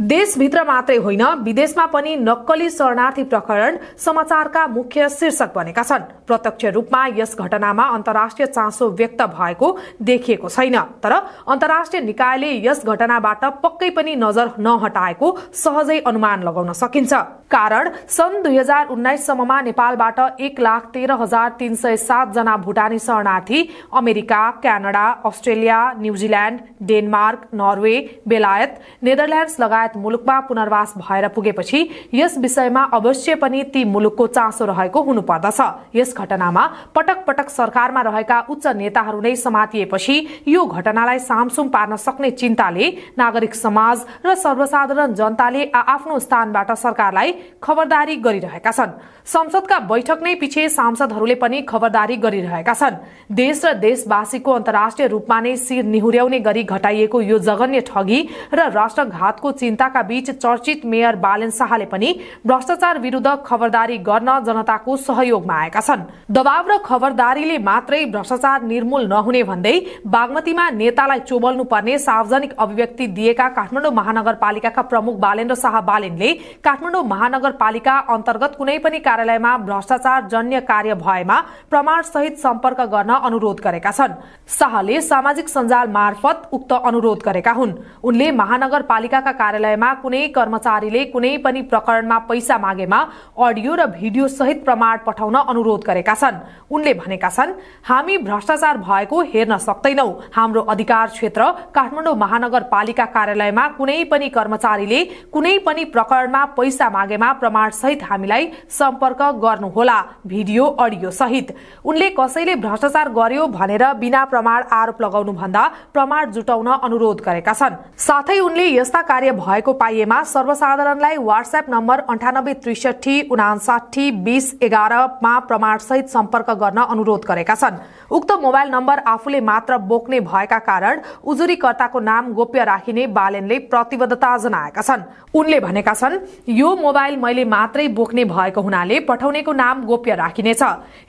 देशभित्र मात्रै होइन विदेशमा पनि नक्कली शरणार्थी प्रकरण समाचारका मुख्य शीर्षक बनेका छन् प्रत्यक्ष रूपमा यस घटनामा अन्तर्राष्ट्रिय चासो व्यक्त भएको देखिएको छैन तर अन्तर्राष्ट्रिय निकायले यस घटनाबाट पक्कै पनि नजर नहटाएको सहजै अनुमान लगाउन सकिन्छ कारण सन् दुई हजार उन्नाइससम्ममा नेपालबाट एक लाख तेह्र हजार तीन सय सातजना भुटानी शरणार्थी America Canada Australia New Zealand Denmark Norway बेलायत नेदरल्याण्ड्स लगायत लगायत मुलुकमा पुनर्वास भएर पुगेपछि यस विषयमा अवश्य पनि ती मुलुकको चासो रहेको हुनुपर्दछ यस घटनामा पटक पटक सरकारमा रहेका उच्च नेताहरू नै समातिएपछि यो घटनालाई सामसुम पार्न सक्ने चिन्ताले नागरिक समाज र सर्वसाधारण जनताले आफ्नो स्थानबाट सरकारलाई खबरदारी गरिरहेका छन् संसदका बैठक नै पछि सांसदहरूले पनि खबरदारी गरिरहेका छन् देश र देशवासीको अन्तर्राष्ट्रिय रूपमा नै शिर निहुर्याउने गरी घटाइएको यो जघन्य ठगी र राष्ट्रघातको चिन्ता चिन्ताका बीच चर्चित मेयर बालेन शाहले पनि भ्रष्टाचार विरूद्ध खबरदारी गर्न जनताको सहयोगमा आएका छन् दबाव र खबरदारीले मात्रै भ्रष्टाचार निर्मूल नहुने भन्दै बागमतीमा नेतालाई चोबल्नु पर्ने सार्वजनिक अभिव्यक्ति दिएका काठमाडौँ महानगरपालिकाका प्रमुख बालेन्द्र शाह बालेनले काठमाडौँ महानगरपालिका अन्तर्गत कुनै पनि कार्यालयमा भ्रष्टाचार जन्य कार्य भएमा प्रमाणसहित सम्पर्क गर्न अनुरोध गरेका छन् शाहले सामाजिक सञ्जाल मार्फत उक्त अनुरोध गरेका हुन् उनले महानगरपालिकाका कार्यालय कार्यालयमा कुनै कर्मचारीले कुनै पनि प्रकरणमा पैसा मागेमा अडियो र भिडियो सहित प्रमाण पठाउन अनुरोध गरेका छन् उनले भनेका छन् हामी भ्रष्टाचार भएको हेर्न सक्दैनौ हाम्रो अधिकार क्षेत्र काठमाडौँ महानगरपालिका कार्यालयमा कुनै पनि कर्मचारीले कुनै पनि प्रकरणमा पैसा मागेमा प्रमाण सहित हामीलाई सम्पर्क गर्नुहोला भिडियो अडियो सहित उनले कसैले भ्रष्टाचार गर्यो भनेर बिना प्रमाण आरोप लगाउनु भन्दा प्रमाण जुटाउन अनुरोध गरेका छन् साथै उनले यस्ता कार्य भएको पाइएमा सर्वसाधारणलाई वाट्सएप नम्बर अन्ठानब्बे त्रिसठी उनासाठी बिस एघारमा प्रमाणसहित सम्पर्क गर्न अनुरोध गरेका छन् उक्त मोबाइल नम्बर आफूले मात्र बोक्ने भएका कारण उजुरीकर्ताको नाम गोप्य राखिने बालेनले प्रतिबद्धता जनाएका छन् उनले भनेका छन् यो मोबाइल मैले मात्रै बोक्ने भएको हुनाले पठाउनेको नाम गोप्य राखिनेछ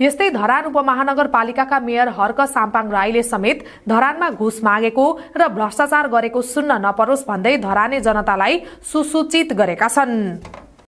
यस्तै धरान उपमहानगरपालिकाका मेयर हर्क साम्पाङ राईले समेत धरानमा घुस मागेको र भ्रष्टाचार गरेको सुन्न नपरोस् भन्दै धराने जनता लाई सुसूचित गरेका छन्